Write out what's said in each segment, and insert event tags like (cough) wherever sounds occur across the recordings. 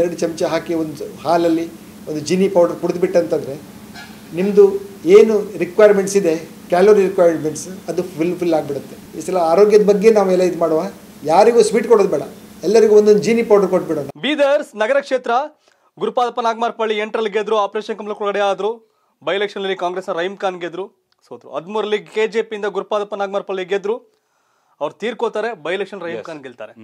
ಎರಡು ಚಮಚ ಹಾಕಿ ಒಂದು ಹಾಲಲ್ಲಿ ಒಂದು ಜಿನಿ ಪೌಡರ್ ಕುಡಿದ್ಬಿಟ್ಟಂತಂದರೆ ನಿಮ್ಮದು ಏನು ರಿಕ್ವೈರ್ಮೆಂಟ್ಸ್ ಇದೆ ಕ್ಯಾಲೋರಿ ರಿಕ್ವೈರ್ಮೆಂಟ್ಸ್ ಅದು ಫುಲ್ ಫಿಲ್ ಆಗಿಬಿಡುತ್ತೆ ಈ ಸಲ ಆರೋಗ್ಯದ ಬಗ್ಗೆ ನಾವೆಲ್ಲ ಇದು ಮಾಡುವ ಯಾರಿಗೂ ಸ್ವೀಟ್ ಕೊಡೋದು ಬೇಡ ಎಲ್ಲರಿಗೂ ಒಂದೊಂದು ಜೀನಿ ಪೌಡರ್ ಕೊಟ್ಬಿಡೋಣ ಬೀದರ್ಸ್ ನಗರ ಕ್ಷೇತ್ರ ಗುರುಪಾದಪ್ಪ ನಾಗಮಾರ್ಪಳ್ಳಿ ಎಂಟ್ರಲ್ಲಿ ಗೆದ್ದರು ಆಪರೇಷನ್ ಕಮಲ ಕೊಳಗಡೆ ಆದರು ಬೈ ಎಲೆಕ್ಷನ್ನಲ್ಲಿ ಕಾಂಗ್ರೆಸ್ ರಹೀಮ್ ಖಾನ್ ಗೆದ್ರು ಸೋತರು ಹದಿಮೂರಲ್ಲಿ ಕೆ ಜೆ ಪಿಯಿಂದ ಗುರುಪಾದಪ್ಪ ನಾಗಮಾರ್ಪಳ್ಳಿ ಗೆದ್ರು ಅವ್ರು ತೀರ್ಕೋತಾರೆ ಬೈ ಎಲೆಕ್ಷನ್ ರಹೀಮ್ ಖಾನ್ ಗೆಲ್ತಾರೆ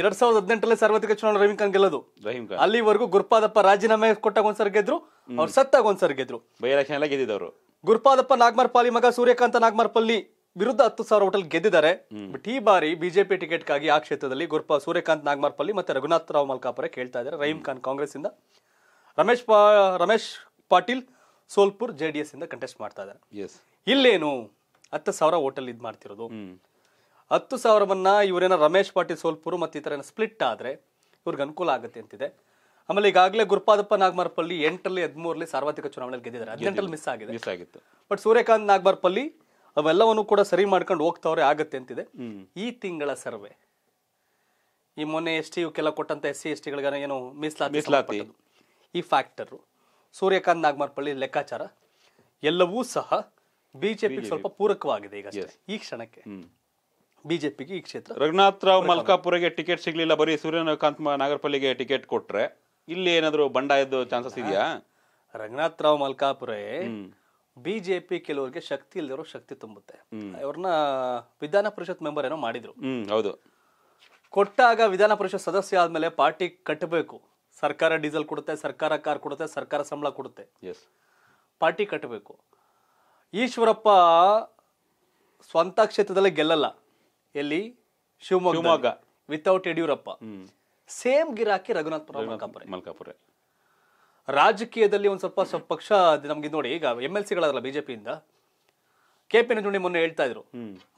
ಎರಡ್ ಸಾವಿರದ ಹದಿನೆಂಟರಲ್ಲಿ ಸಾರ್ವತ್ರಿಕ ಚುನಾವಣೆ ರಹೀಮ್ ಖಾನ್ ಗೆಲ್ಲೋದು ರಹೀಂ ಖಾನ್ ಅಲ್ಲಿವರೆಗೂ ಗುರುಪಾದಪ್ಪ ರಾಜೀನಾಮೆ ಕೊಟ್ಟಾಗ ಒಂದ್ಸರಿ ಗೆದ್ರು ಅವ್ರು ಸತ್ತಾಗ ಒಂದ್ಸರಿ ಗೆದ್ರು ಬೈ ಗೆದ್ದಿದ್ದವರು ಗುರ್ಪಾದಪ್ಪ ಮಗ ಸೂರ್ಯಕಾಂತ ನಾಗಮಾರ್ಪಲ್ಲಿ ವಿರುದ್ಧ ಹತ್ತು ಸಾವಿರ ಹೋಟೆಲ್ ಗೆದ್ದಿದ್ದಾರೆ ಬಟ್ ಈ ಬಾರಿ ಬಿಜೆಪಿ ಟಿಕೆಟ್ಗಾಗಿ ಆ ಕ್ಷೇತ್ರದಲ್ಲಿ ಗುರ್ಪ ಸೂರ್ಯಕಾಂತ್ ನಾಗಮಾರ್ಪಲ್ಲಿ ಮತ್ತೆ ರಘುನಾಥ್ ರಾವ್ ಮಲ್ಕಾಪುರ ಕೇಳ್ತಾ ಇದ್ದಾರೆ ರಹೀಂ ಖಾನ್ ಕಾಂಗ್ರೆಸ್ ಇಂದ ರಮೇಶ್ ರಮೇಶ್ ಪಾಟೀಲ್ ಸೋಲ್ಪುರ್ ಜೆಡಿಎಸ್ ಇಂದ ಕಂಟೆಸ್ಟ್ ಮಾಡ್ತಾ ಇದ್ದಾರೆ ಇಲ್ಲೇನು ಹತ್ತು ಸಾವಿರ ಹೋಟೆಲ್ ಇದ್ ಮಾಡ್ತಿರೋದು ಹತ್ತು ಸಾವಿರವನ್ನು ಇವರೇನೋ ರಮೇಶ್ ಪಾಟೀಲ್ ಸೋಲ್ಪುರು ಮತ್ತು ಈ ಥರ ಸ್ಪ್ಲಿಟ್ ಆದರೆ ಇವ್ರಿಗೆ ಅನುಕೂಲ ಆಗುತ್ತೆ ಅಂತಿದೆ ಆಮೇಲೆ ಈಗಾಗಲೇ ಗುರುಪಾದಪ್ಪ ನಾಗಮಾರಪಲ್ಲಿ ಎಂಟರಲ್ಲಿ ಹದಿಮೂರಲ್ಲಿ ಸಾರ್ವತ್ರಿಕ ಚುನಾವಣೆಯಲ್ಲಿ ಗೆದ್ದಿದ್ದಾರೆ ಹದಿನೆಂಟರಲ್ಲಿ ಮಿಸ್ ಆಗಿದೆ ಮಿಸ್ ಆಗಿತ್ತು ಬಟ್ ಸೂರ್ಯಕಾಂತ್ ನಾಗಮಾರ್ಪಲ್ಲಿ ಅವೆಲ್ಲವನ್ನು ಕೂಡ ಸರಿ ಮಾಡ್ಕೊಂಡು ಹೋಗ್ತಾವ್ರೆ ಆಗತ್ತೆ ಅಂತಿದೆ ಈ ತಿಂಗಳ ಸರ್ವೆ ಈ ಮೊನ್ನೆ ಎಸ್ ಟಿ ಕೆಲ ಕೊಟ್ಟಂತ ಎಸ್ ಸಿ ಎಸ್ ಟಿಗಳಿಗೆ ಏನು ಮೀಸಲಾತಿ ಈ ಫ್ಯಾಕ್ಟರು ಸೂರ್ಯಕಾಂತ್ ನಾಗಮಾರ್ಪಳ್ಳಿ ಲೆಕ್ಕಾಚಾರ ಎಲ್ಲವೂ ಸಹ ಬಿಜೆಪಿ ಸ್ವಲ್ಪ ಪೂರಕವಾಗಿದೆ ಈಗ ಈ ಕ್ಷಣಕ್ಕೆ ಬಿಜೆಪಿಗೆ ಈ ಕ್ಷೇತ್ರ ರಘುನಾಥ್ ರಾವ್ ಮಲ್ಕಾಪುರಗೆ ಟಿಕೆಟ್ ಸಿಗ್ಲಿಲ್ಲ ಬರೀ ಸೂರ್ಯಕಾಂತ್ ನಾಗರಪಲ್ಲಿಗೆ ಟಿಕೆಟ್ ಕೊಟ್ರೆ ಇಲ್ಲಿ ಏನಾದ್ರು ಬಂಡಾಯದ ಚಾನ್ಸಸ್ ಇದೆಯಾ ರಂಗನಾಥ್ ರಾವ್ ಮಲ್ಕಾಪುರ ಬಿಜೆಪಿ ಕೆಲವರಿಗೆ ಶಕ್ತಿ ಇಲ್ಲದವರು ಶಕ್ತಿ ತುಂಬುತ್ತೆ ಅವ್ರನ್ನ ವಿಧಾನ ಪರಿಷತ್ ಮೆಂಬರ್ ಏನೋ ಮಾಡಿದ್ರು ಹೌದು ಕೊಟ್ಟಾಗ ವಿಧಾನ ಪರಿಷತ್ ಸದಸ್ಯ ಆದ್ಮೇಲೆ ಪಾರ್ಟಿ ಕಟ್ಟಬೇಕು ಸರ್ಕಾರ ಡೀಸೆಲ್ ಕೊಡುತ್ತೆ ಸರ್ಕಾರ ಕಾರ್ ಕೊಡುತ್ತೆ ಸರ್ಕಾರ ಸಂಬಳ ಕೊಡುತ್ತೆ ಪಾರ್ಟಿ ಕಟ್ಟಬೇಕು ಈಶ್ವರಪ್ಪ ಸ್ವಂತ ಕ್ಷೇತ್ರದಲ್ಲೇ ಗೆಲ್ಲಲ್ಲ ಎಲ್ಲಿ ಶಿವಮೊಗ್ಗ ವಿತೌಟ್ ಯಡಿಯೂರಪ್ಪ ಸೇಮ್ ಗಿರಾಕಿ ರಘುನಾಥ್ ಮಲ್ಕಾಪುರ ರಾಜಕೀಯದಲ್ಲಿ ಒಂದು ಸ್ವಲ್ಪ ಸ್ವಲ್ಪ ಪಕ್ಷ ನಮ್ಗೆ ನೋಡಿ ಈಗ ಎಮ್ ಎಲ್ ಸಿಗಳಲ್ಲ ಬಿಜೆಪಿಯಿಂದ ಕೆ ಪಿ ನಂಜುಂಡಿ ಮೊನ್ನೆ ಹೇಳ್ತಾ ಇದ್ರು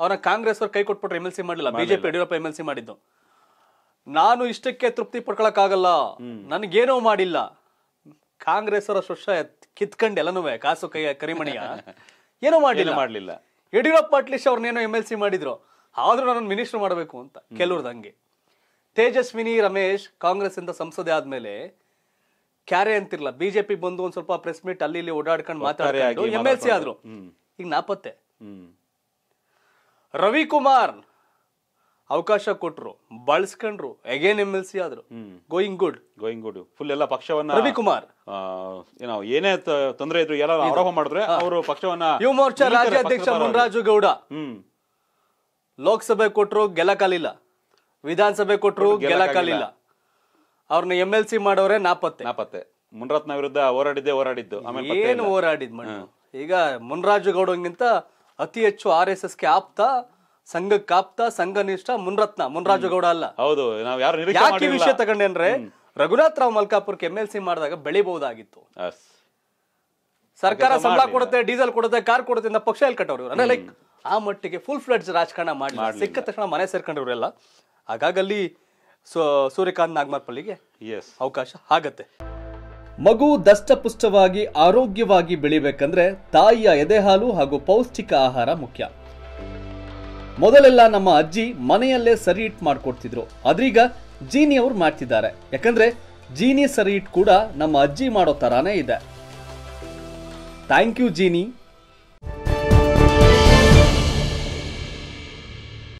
ಅವರ ಕಾಂಗ್ರೆಸ್ ಅವ್ರು ಕೈ ಕೊಟ್ಬಿಟ್ರೆ ಎಮ್ ಎಲ್ ಸಿ ಮಾಡಲಿಲ್ಲ BJP Yediyurappa M L C ಮಾಡಿದ್ದು ನಾನು ಇಷ್ಟಕ್ಕೆ ತೃಪ್ತಿ ಪಡ್ಕೊಳಕ್ಕಾಗಲ್ಲ ನನಗೇನೋ ಮಾಡಿಲ್ಲ ಕಾಂಗ್ರೆಸ್ ಅವರ ಶುಷ ಕಿತ್ಕಂಡ್ ಎಲ್ಲನೂ ಕಾಸು ಕೈ ಕರಿಮಣಿಯ (laughs) ಏನೋ ಮಾಡಿಲ್ಲ ಮಾಡಲಿಲ್ಲ ಯಡಿಯೂರಪ್ಪ ಅಟ್ಲೀಸ್ಟ್ ಅವ್ರನ್ನೇನೋ ಎಮ್ ಎಲ್ ಸಿ ಮಾಡಿದ್ರು ಆದರೂ ನಾನು ಮಿನಿಸ್ಟರ್ ಮಾಡಬೇಕು ಅಂತ ಕೆಲವ್ರದ್ದು ಹಂಗೆ ತೇಜಸ್ವಿನಿ ರಮೇಶ್ ಕಾಂಗ್ರೆಸ್ ಇಂದ ಸಂಸದೆ ಆದ್ಮೇಲೆ ಕ್ಯಾರೆ ಅಂತಿರಲ್ಲ ಬಿಜೆಪಿ ಬಂದು ಒಂದ್ ಸ್ವಲ್ಪ ಪ್ರೆಸ್ ಮೀಟ್ ಅಲ್ಲಿ ಇಲ್ಲಿ ಓಡಾಡ್ಕೊಂಡು ಮಾತಾಡ್ತಾರೆ ಎಮ್ ಎಲ್ ಸಿ ಆದ್ರು ಈಗ ನಾಪತ್ತೆ ರವಿಕುಮಾರ್ ಅವಕಾಶ ಕೊಟ್ರು ಬಳಸ್ಕೊಂಡ್ರು ಅಗೇನ್ ಎಮ್ ಎಲ್ ಸಿ ಆದ್ರು going good going good full ಎಲ್ಲ ಪಕ್ಷವನ್ನ ರವಿಕುಮಾರ್ ಏನೋ ಏನೇ ತೊಂದರೆ ಇದ್ರು ಆರೋಪ ಮಾಡಿದ್ರೆ ಅವರು ಪಕ್ಷವನ್ನ ಯುವ ಮೋರ್ಚಾ ರಾಜ್ಯಾಧ್ಯಕ್ಷ ಮುನ್ರಾಜು ಗೌಡ ಲೋಕಸಭೆ ಕೊಟ್ಟರು ಗೆಲ್ಲಕ್ಕಾಲಿಲ್ಲ ವಿಧಾನಸಭೆ ಕೊಟ್ಟರು ಗೆಲ್ಲಕ್ಕಾಲಿಲ್ಲ ಅವ್ರನ್ನ ಎಮ್ ಎಲ್ ಸಿ ಮಾಡೋರೆ ನಾಪತ್ತೆ ನಾಪತ್ತೆ ಮುನ್ರತ್ನ ವಿರುದ್ಧ ಹೋರಾಡಿದ್ದೆ ಹೋರಾಡಿದ್ದು ಏನು ಹೋರಾಡಿದ್ ಮಣ್ಣು ಈಗ ಮುನ್ರಾಜು ಗೌಡಂಗಿಂತ ಅತಿ ಹೆಚ್ಚು ಆರ್ ಎಸ್ ಎಸ್ಗೆ ಆಪ್ತ ಸಂಘಕ್ಕೆ ಆಪ್ತ ಸಂಘನಿಷ್ಠ ಮುನ್ರತ್ನ ಮುನ್ರಾಜು ಗೌಡ ಅಲ್ಲ ಹೌದು ನಾವು ಯಾರು ಯಾಕೆ ವಿಷಯ ತಗೊಂಡೇನ್ರೆ ರಘುನಾಥ್ ರಾವ್ ಮಲ್ಕಾಪುರ್ಗೆ ಎಮ್ ಎಲ್ ಸಿ ಮಾಡಿದಾಗ ಬೆಳಿಬಹುದಾಗಿತ್ತು ಸರ್ಕಾರ ಸಂಬಳ ಕೊಡುತ್ತೆ ಡೀಸೆಲ್ ಕೊಡುತ್ತೆ ಕಾರ್ ಕೊಡುತ್ತೆ ಪಕ್ಷ ಎಲ್ಲಿ ಕಟ್ಟವ್ರು ಲೈಕ್ ಆ ಮಟ್ಟಿಗೆ ಫುಲ್ ಫ್ಲಡ್ ರಾಜಕಾರಣ ಮಾಡಿ ಸಿಕ್ಕ ತಕ್ಷಣ ಮನೆ ಸೇರ್ಕೊಂಡಿರೋರೆಲ್ಲ ಹಾಗಾಗಲ್ಲಿ ಸೂರ್ಯಕಾಂತ್ ನಾಗಮಾರ್ಪಲ್ಲಿಗೆ ಎಸ್ ಅವಕಾಶ ಆಗತ್ತೆ ಮಗು ದಷ್ಟಪುಷ್ಟವಾಗಿ ಆರೋಗ್ಯವಾಗಿ ಬೆಳಿಬೇಕಂದ್ರೆ ತಾಯಿಯ ಎದೆ ಹಾಲು ಹಾಗೂ ಪೌಷ್ಟಿಕ ಆಹಾರ ಮುಖ್ಯ ಮೊದಲೆಲ್ಲ ನಮ್ಮ ಅಜ್ಜಿ ಮನೆಯಲ್ಲೇ ಸರಿ ಇಟ್ ಮಾಡ್ಕೊಡ್ತಿದ್ರು ಅದ್ರೀಗ ಜೀನಿ ಅವ್ರು ಮಾಡ್ತಿದ್ದಾರೆ ಯಾಕಂದ್ರೆ ಜೀನಿ ಸರಿ ಇಟ್ ಕೂಡ ನಮ್ಮ ಅಜ್ಜಿ ಮಾಡೋ ತರಾನೇ ಇದೆ ಥ್ಯಾಂಕ್ ಯು ಜೀನಿ